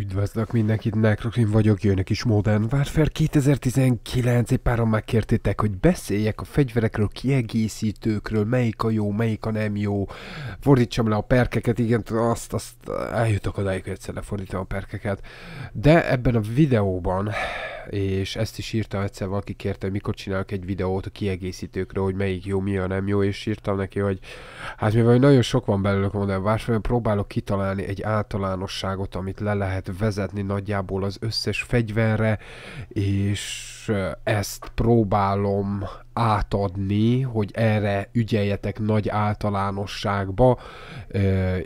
Üdvözlök mindenkit, Necrocrim vagyok, jönnek is Modern Warfare 2019, egy páron megkértétek, hogy beszéljek a fegyverekről, kiegészítőkről, melyik a jó, melyik a nem jó, fordítsam le a perkeket, igen, azt, azt eljutok odáig, hogy egyszer lefordítom a perkeket, de ebben a videóban és ezt is írtam egyszer, valaki kérte, mikor csinálok egy videót a kiegészítőkről, hogy melyik jó, mi a nem jó, és írtam neki, hogy hát mivel nagyon sok van belőlük a modern vásárban, próbálok kitalálni egy általánosságot, amit le lehet vezetni nagyjából az összes fegyverre, és ezt próbálom átadni, hogy erre ügyeljetek nagy általánosságba,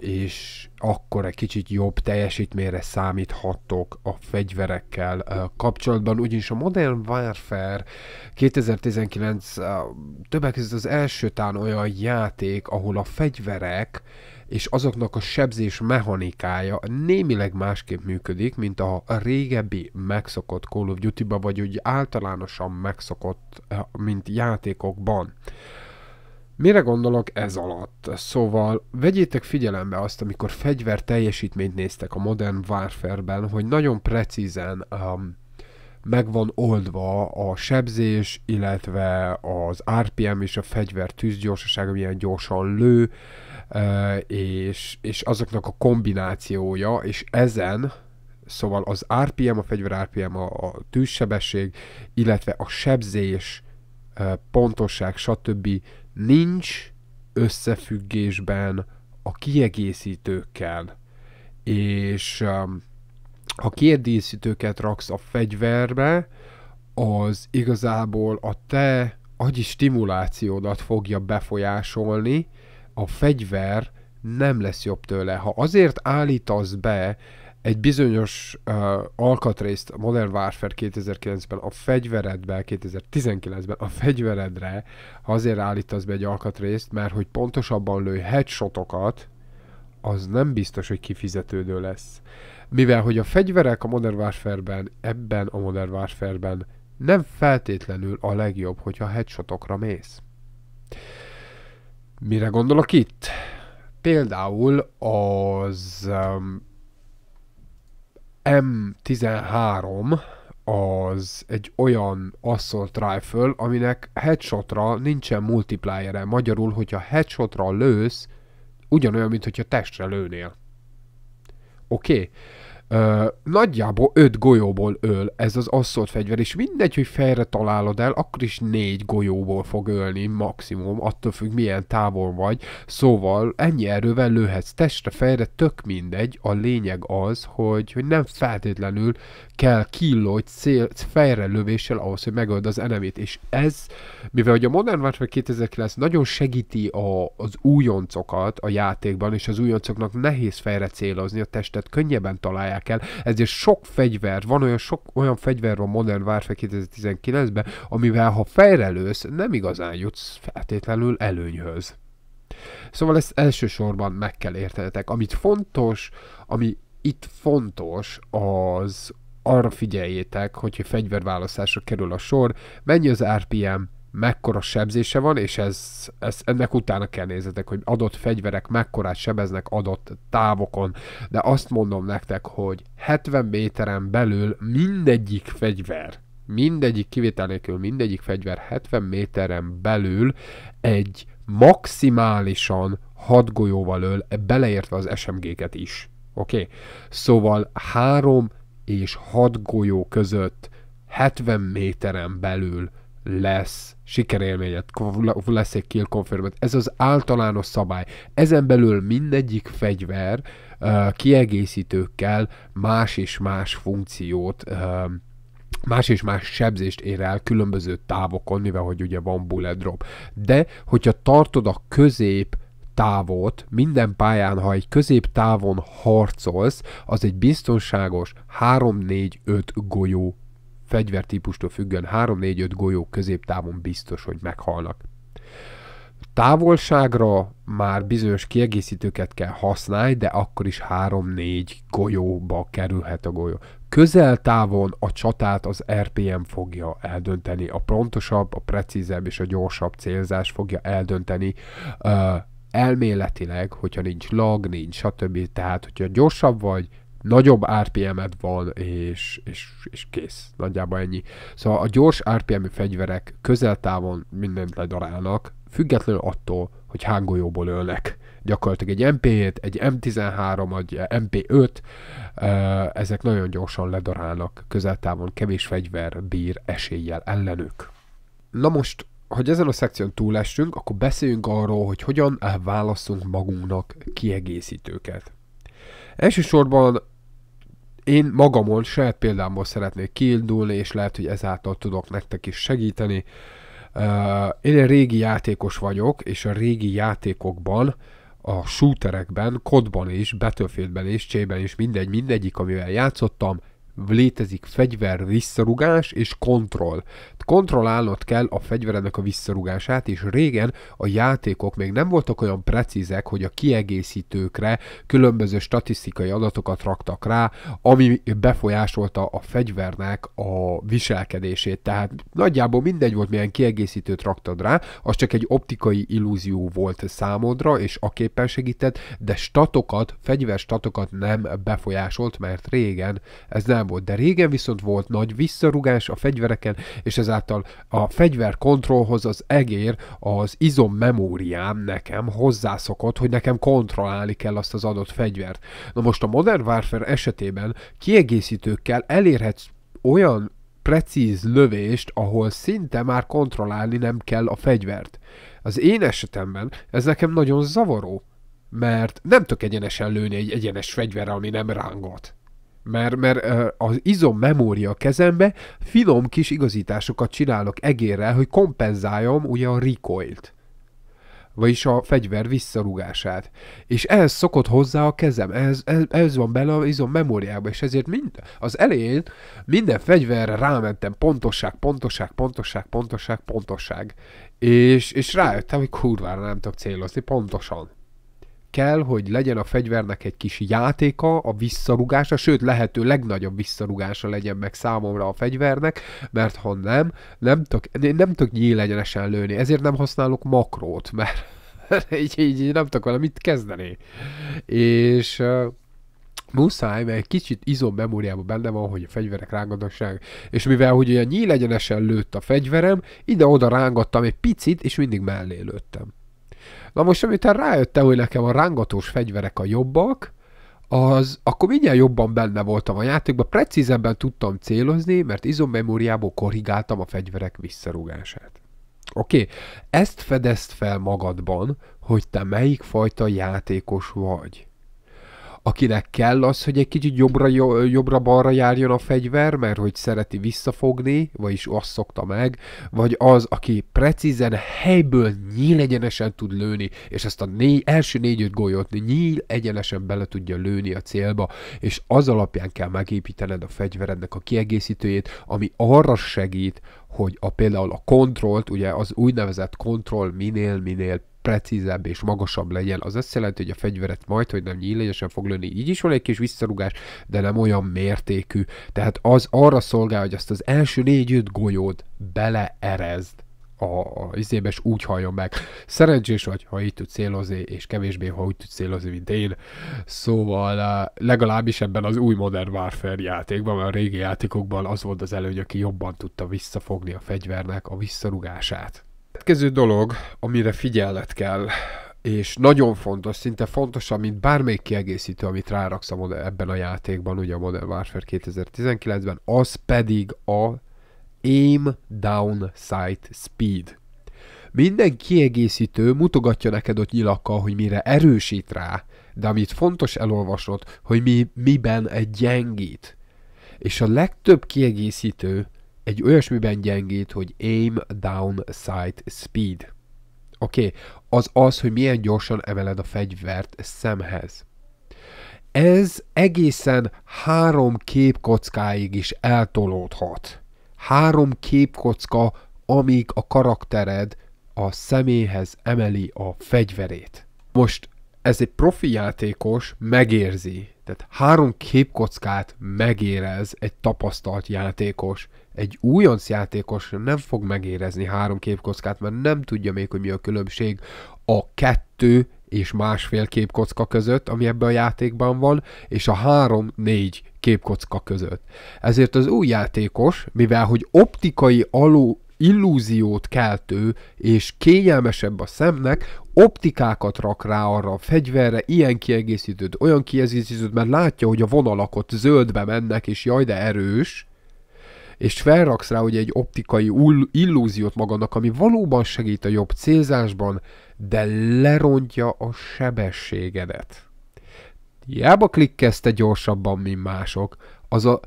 és akkor egy kicsit jobb teljesítményre számíthatok a fegyverekkel kapcsolatban. Ugyanis a Modern Warfare 2019 többek között az első tán olyan játék, ahol a fegyverek és azoknak a sebzés mechanikája némileg másképp működik, mint a régebbi megszokott Call of Duty-ba, vagy úgy általánosan megszokott, eh, mint játékokban. Mire gondolok ez alatt? Szóval vegyétek figyelembe azt, amikor fegyver teljesítményt néztek a Modern Warfare-ben, hogy nagyon precízen um, meg van oldva a sebzés, illetve az RPM és a fegyver tűzgyorsasága milyen gyorsan lő, és, és azoknak a kombinációja, és ezen szóval az RPM, a fegyver RPM, a, a tűzsebesség, illetve a sebzés, pontosság, stb. nincs összefüggésben a kiegészítőkkel. És ha kiegészítőket raksz a fegyverbe, az igazából a te agyi stimulációdat fogja befolyásolni, a fegyver nem lesz jobb tőle. Ha azért állítasz be egy bizonyos uh, alkatrészt Modern Warfare 2009-ben a fegyveredbe, 2019-ben a fegyveredre, ha azért állítasz be egy alkatrészt, mert hogy pontosabban lőj headshotokat, az nem biztos, hogy kifizetődő lesz. Mivel, hogy a fegyverek a Modern Warfare-ben, ebben a Modern Warfare-ben nem feltétlenül a legjobb, hogyha headshotokra mész. Mire gondolok itt? Például az um, M13 az egy olyan assault rifle, aminek headshotra nincsen multipliere. Magyarul, hogyha headshotra lősz, ugyanolyan, mint hogyha testre lőnél. Oké? Okay. Ö, nagyjából öt golyóból öl ez az asszolt fegyver, és mindegy, hogy fejre találod el, akkor is négy golyóból fog ölni maximum, attól függ milyen távol vagy, szóval ennyi erővel lőhetsz testre, fejre, tök mindegy, a lényeg az, hogy, hogy nem feltétlenül kell killogy cél, fejre lövéssel ahhoz, hogy megöld az enemét, és ez, mivel hogy a Modern Warfare 2009 nagyon segíti a, az újoncokat a játékban, és az újoncoknak nehéz fejre célozni, a testet könnyebben találják, adják el. Ezért sok fegyver, van olyan sok olyan fegyver van Modern Warfare 2019-ben, amivel ha fejrelősz, nem igazán jutsz feltétlenül előnyhöz. Szóval ezt elsősorban meg kell értenetek. Amit fontos, ami itt fontos, az arra figyeljétek, hogyha fegyverválasztásra kerül a sor, mennyi az RPM, mekkora sebzése van, és ez, ez, ennek utána kell nézetek, hogy adott fegyverek mekkorát sebeznek adott távokon, de azt mondom nektek, hogy 70 méteren belül mindegyik fegyver, mindegyik kivétel nélkül mindegyik fegyver 70 méteren belül egy maximálisan hat golyóval öl, beleértve az SMG-ket is. Oké? Okay? Szóval három és hat golyó között 70 méteren belül lesz sikerélményed, lesz egy kill confirmed. Ez az általános szabály. Ezen belül mindegyik fegyver uh, kiegészítőkkel más és más funkciót uh, más és más sebzést ér el különböző távokon, mivel hogy ugye van bullet drop. De, hogyha tartod a közép távot, minden pályán, ha egy közép távon harcolsz, az egy biztonságos 3-4-5 golyó fegyvertípustól függően 3-4-5 golyók középtávon biztos, hogy meghalnak. Távolságra már bizonyos kiegészítőket kell használni, de akkor is 3-4 golyóba kerülhet a golyó. távon a csatát az RPM fogja eldönteni, a pontosabb, a precízebb és a gyorsabb célzás fogja eldönteni elméletileg, hogyha nincs lag, nincs stb. Tehát, hogyha gyorsabb vagy, nagyobb rpm ed van, és, és, és kész. Nagyjából ennyi. Szóval a gyors RPM-ű fegyverek közeltávon mindent ledarálnak, függetlenül attól, hogy hány ölnek. Gyakorlatilag egy mp t egy M13, egy MP5, ezek nagyon gyorsan ledarálnak, közeltávon kevés fegyver bír eséllyel ellenük. Na most hogy ezen a szekción túlestünk, akkor beszéljünk arról, hogy hogyan válaszunk magunknak kiegészítőket. Elsősorban én magamon, saját példámból szeretnék kiindulni, és lehet, hogy ezáltal tudok nektek is segíteni. Én egy régi játékos vagyok, és a régi játékokban, a shooterekben, kodban is, Battlefieldben is, csében is, mindegy, mindegyik, amivel játszottam, létezik fegyver visszarugás és kontroll. Kontrollálnod kell a fegyverednek a visszarugását, és régen a játékok még nem voltak olyan precízek, hogy a kiegészítőkre különböző statisztikai adatokat raktak rá, ami befolyásolta a fegyvernek a viselkedését. Tehát nagyjából mindegy volt, milyen kiegészítőt raktad rá, az csak egy optikai illúzió volt számodra, és a képen segített, de statokat, fegyverstatokat nem befolyásolt, mert régen ez nem volt, de régen viszont volt nagy visszarugás a fegyvereken, és ezáltal a fegyverkontrollhoz kontrollhoz az egér az izom memóriám nekem hozzászokott, hogy nekem kontrollálni kell azt az adott fegyvert. Na most a Modern Warfare esetében kiegészítőkkel elérhetsz olyan precíz lövést, ahol szinte már kontrollálni nem kell a fegyvert. Az én esetemben ez nekem nagyon zavaró, mert nem tök egyenesen lőni egy egyenes fegyverrel, ami nem rángat. Mert, mert az izom memória kezembe finom kis igazításokat csinálok egérrel, hogy kompenzáljam ugye a recoilt vagyis a fegyver visszarugását. És ehhez szokott hozzá a kezem, ehhez, ehhez, van bele az izom memóriába, és ezért mind, az elején minden fegyverre rámentem, pontosság, pontosság, pontosság, pontosság, pontosság. És, és rájöttem, hogy kurvára nem tudok célozni, pontosan kell, hogy legyen a fegyvernek egy kis játéka, a visszarugása, sőt lehető legnagyobb visszarugása legyen meg számomra a fegyvernek, mert ha nem, nem tök, nem tök nyílegyenesen lőni, ezért nem használok makrót, mert így, így nem tudok vele mit kezdeni. És uh, muszáj, mert egy kicsit izom memóriában benne van, hogy a fegyverek rángatnak És mivel, hogy olyan nyílegyenesen lőtt a fegyverem, ide-oda rángattam egy picit, és mindig mellé lőttem. Na most, amiután rájöttem, hogy nekem a rángatós fegyverek a jobbak, az akkor mindjárt jobban benne voltam a játékban, precízebben tudtam célozni, mert izommemóriából korrigáltam a fegyverek visszarúgását. Oké, okay. ezt fedezd fel magadban, hogy te melyik fajta játékos vagy akinek kell az, hogy egy kicsit jobbra, jobbra járjon a fegyver, mert hogy szereti visszafogni, vagyis azt szokta meg, vagy az, aki precízen helyből nyíl egyenesen tud lőni, és ezt a négy, első négy-öt golyót nyíl egyenesen bele tudja lőni a célba, és az alapján kell megépítened a fegyverednek a kiegészítőjét, ami arra segít, hogy a, például a kontrollt, ugye az úgynevezett kontroll minél-minél precízebb és magasabb legyen. Az azt jelenti, hogy a fegyveret majd, hogy nem nyílegyesen fog lőni. Így is van egy kis visszarugás, de nem olyan mértékű. Tehát az arra szolgál, hogy azt az első négy-öt golyót beleerezd a, a izébe, úgy halljon meg. Szerencsés vagy, ha így tud célozni, és kevésbé, ha úgy tud célozni, mint én. Szóval eh, legalábbis ebben az új Modern Warfare játékban, mert a régi játékokban az volt az előny, aki jobban tudta visszafogni a fegyvernek a visszarugását. Következő dolog, amire figyelned kell, és nagyon fontos, szinte fontos, mint bármelyik kiegészítő, amit ráraksz a modell, ebben a játékban, ugye a Modern Warfare 2019-ben, az pedig a aim down sight speed. Minden kiegészítő mutogatja neked ott nyilakkal, hogy mire erősít rá, de amit fontos elolvasnod, hogy mi, miben egy gyengít. És a legtöbb kiegészítő egy olyasmiben gyengít, hogy aim, down, sight, speed. Oké, okay. az az, hogy milyen gyorsan emeled a fegyvert szemhez. Ez egészen három képkockáig is eltolódhat. Három képkocka, amíg a karaktered a személyhez emeli a fegyverét. Most ez egy profi játékos megérzi, tehát három képkockát megérez egy tapasztalt játékos, egy újonc játékos nem fog megérezni három képkockát, mert nem tudja még, hogy mi a különbség a kettő és másfél képkocka között, ami ebben a játékban van, és a három-négy képkocka között. Ezért az új játékos, mivel hogy optikai alul illúziót keltő és kényelmesebb a szemnek, optikákat rak rá arra a fegyverre, ilyen kiegészítőt, olyan kiegészítőt, mert látja, hogy a vonalakot zöldbe mennek, és jaj de erős, és felraksz rá ugye egy optikai illúziót magadnak, ami valóban segít a jobb célzásban, de lerontja a sebességedet. Jába klikkezte gyorsabban, mint mások, az a,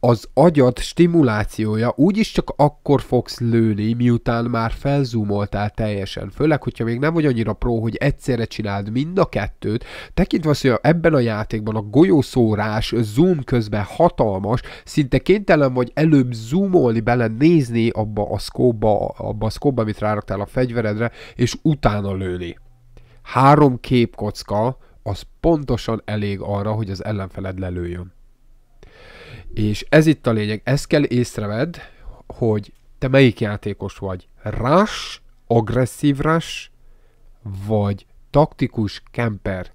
az agyad stimulációja úgyis csak akkor fogsz lőni, miután már felzúmoltál teljesen. Főleg, hogyha még nem vagy annyira pró, hogy egyszerre csináld mind a kettőt, tekintve azt, hogy ebben a játékban a golyószórás zoom közben hatalmas, szinte kénytelen vagy előbb zoomolni bele, nézni abba a szkóba, abba a szkóba, amit ráraktál a fegyveredre, és utána lőni. Három képkocka, az pontosan elég arra, hogy az ellenfeled lelőjön. És ez itt a lényeg, ezt kell észrevedd, hogy te melyik játékos vagy. Rás, agresszív rás, vagy taktikus kemper.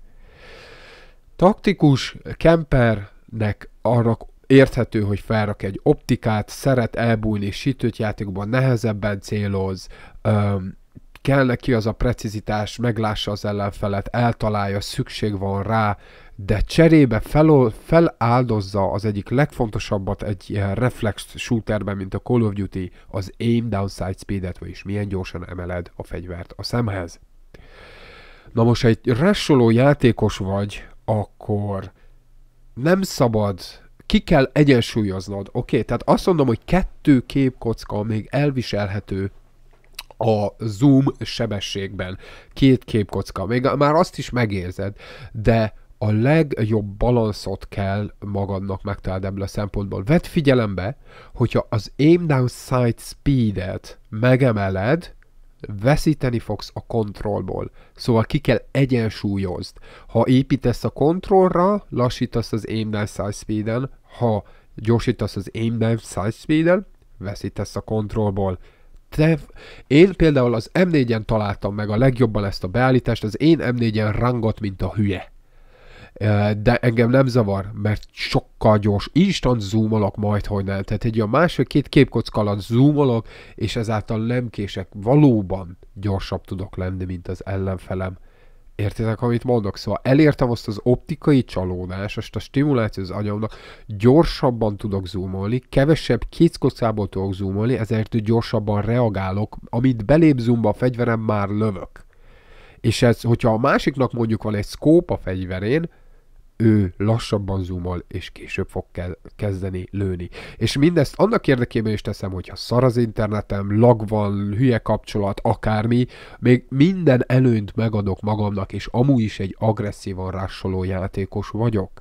Taktikus kempernek arra érthető, hogy felrak egy optikát, szeret elbújni sütőt játékban, nehezebben céloz, öm, kell neki az a precizitás, meglássa az ellenfelet, eltalálja, szükség van rá, de cserébe felol, feláldozza az egyik legfontosabbat egy ilyen reflex shooterben, mint a Call of Duty, az aim down sight speedet, vagyis milyen gyorsan emeled a fegyvert a szemhez. Na most, ha egy rassoló játékos vagy, akkor nem szabad ki kell egyensúlyoznod. Oké, okay, tehát azt mondom, hogy kettő képkocka még elviselhető a zoom sebességben. Két képkocka. Még már azt is megérzed, de a legjobb balanszot kell magadnak megtalálni ebből a szempontból. Vedd figyelembe, hogyha az aim down sight speed-et megemeled, veszíteni fogsz a kontrollból. Szóval ki kell egyensúlyozd. Ha építesz a kontrollra, lassítasz az aim down sight speed-en, ha gyorsítasz az aim down sight speed-en, veszítesz a kontrollból te, én például az M4-en találtam meg a legjobban ezt a beállítást, az én M4-en rangot, mint a hülye de engem nem zavar, mert sokkal gyors, instant zoomolok majd, hogy nem. Tehát egy a másik két képkocka alatt zoomolok, és ezáltal nem kések. Valóban gyorsabb tudok lenni, mint az ellenfelem. Értitek, amit mondok? Szóval elértem azt az optikai csalódást, azt a stimuláció az agyamnak, gyorsabban tudok zoomolni, kevesebb kéckockából tudok zoomolni, ezért gyorsabban reagálok, amit belép zoomba a fegyverem, már lövök. És ez, hogyha a másiknak mondjuk van egy szkóp a fegyverén, ő lassabban zoomol, és később fog ke- kezdeni lőni. És mindezt annak érdekében is teszem, hogyha szar az internetem, lag van, hülye kapcsolat, akármi, még minden előnyt megadok magamnak, és amúgy is egy agresszívan rásoló játékos vagyok.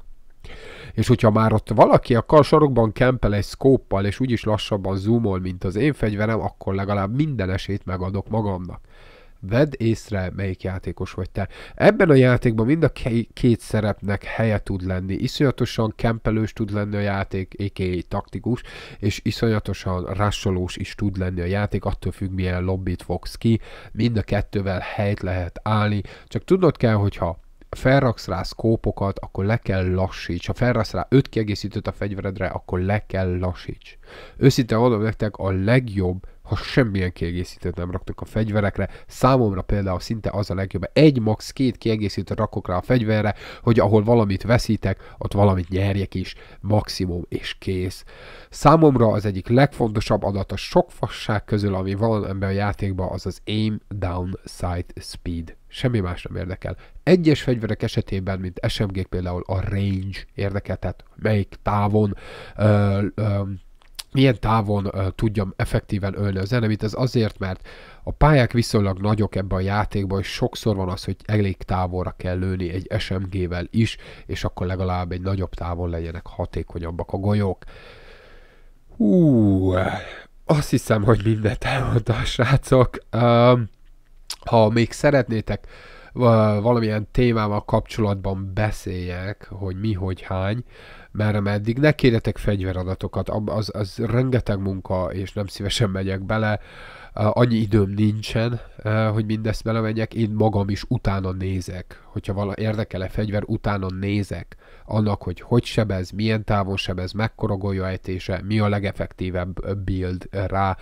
És hogyha már ott valaki a kalsarokban kempel egy szkóppal, és úgyis lassabban zoomol, mint az én fegyverem, akkor legalább minden esélyt megadok magamnak. Vedd észre, melyik játékos vagy te. Ebben a játékban mind a két szerepnek helye tud lenni. Iszonyatosan kempelős tud lenni a játék, a.k.a. taktikus, és iszonyatosan rassolós is tud lenni a játék, attól függ, milyen lobbit fogsz ki. Mind a kettővel helyt lehet állni, csak tudnod kell, hogyha felraksz rá szkópokat, akkor le kell lassíts. Ha felraksz rá öt kiegészítőt a fegyveredre, akkor le kell lassíts. Őszinte mondom nektek, a legjobb ha semmilyen kiegészítőt nem raktok a fegyverekre. Számomra például szinte az a legjobb, egy max két kiegészítőt rakok rá a fegyverre, hogy ahol valamit veszítek, ott valamit nyerjek is, maximum és kész. Számomra az egyik legfontosabb adat a sok fasság közül, ami van ebben a játékban, az az aim down sight speed semmi más nem érdekel. Egyes fegyverek esetében, mint SMG például a range érdekel, tehát melyik távon ö, ö, milyen távon uh, tudjam effektíven ölni az enemit, ez azért, mert a pályák viszonylag nagyok ebben a játékban, és sokszor van az, hogy elég távolra kell lőni egy SMG-vel is, és akkor legalább egy nagyobb távon legyenek hatékonyabbak a golyók. Hú, azt hiszem, hogy mindent elmondta srácok. Uh, ha még szeretnétek uh, valamilyen témával kapcsolatban beszéljek, hogy mi, hogy hány, uh, merre meddig. Ne kérjetek fegyveradatokat, az, az rengeteg munka, és nem szívesen megyek bele. Annyi időm nincsen, hogy mindezt belemegyek. Én magam is utána nézek. Hogyha vala érdekel-e fegyver, utána nézek annak, hogy hogy sebez, milyen távon sebez, mekkora golyóejtése, mi a legeffektívebb build rá,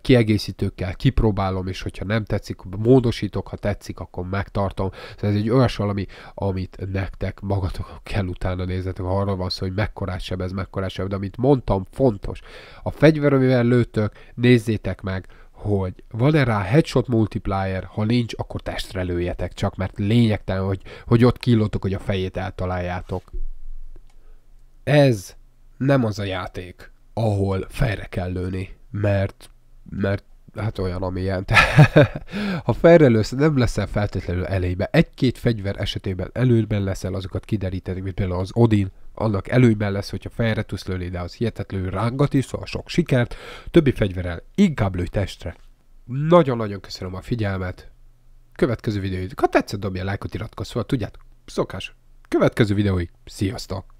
kiegészítőkkel kipróbálom, és hogyha nem tetszik, módosítok, ha tetszik, akkor megtartom. Szóval ez egy olyas valami, amit nektek magatok kell utána nézzetek, ha arról van szó, hogy mekkorát sebez, mekkorát sebez, de amit mondtam, fontos. A fegyver, amivel lőtök, nézzétek meg, hogy van-e rá headshot multiplier, ha nincs, akkor testre lőjetek csak, mert lényegtelen, hogy, hogy ott killotok, hogy a fejét eltaláljátok. Ez nem az a játék, ahol fejre kell lőni, mert, mert hát olyan, amilyen. ha fejre lősz, nem leszel feltétlenül elébe. Egy-két fegyver esetében előben leszel, azokat kideríteni, mint például az Odin, annak előnyben lesz, hogyha fejre tudsz lőni, de az hihetetlenül rángat is, szóval sok sikert, többi fegyverrel inkább lőj testre. Nagyon-nagyon köszönöm a figyelmet, következő videóig, ha tetszett, dobja lájkot, iratkozz szóval tudjátok, szokás, következő videóig, sziasztok!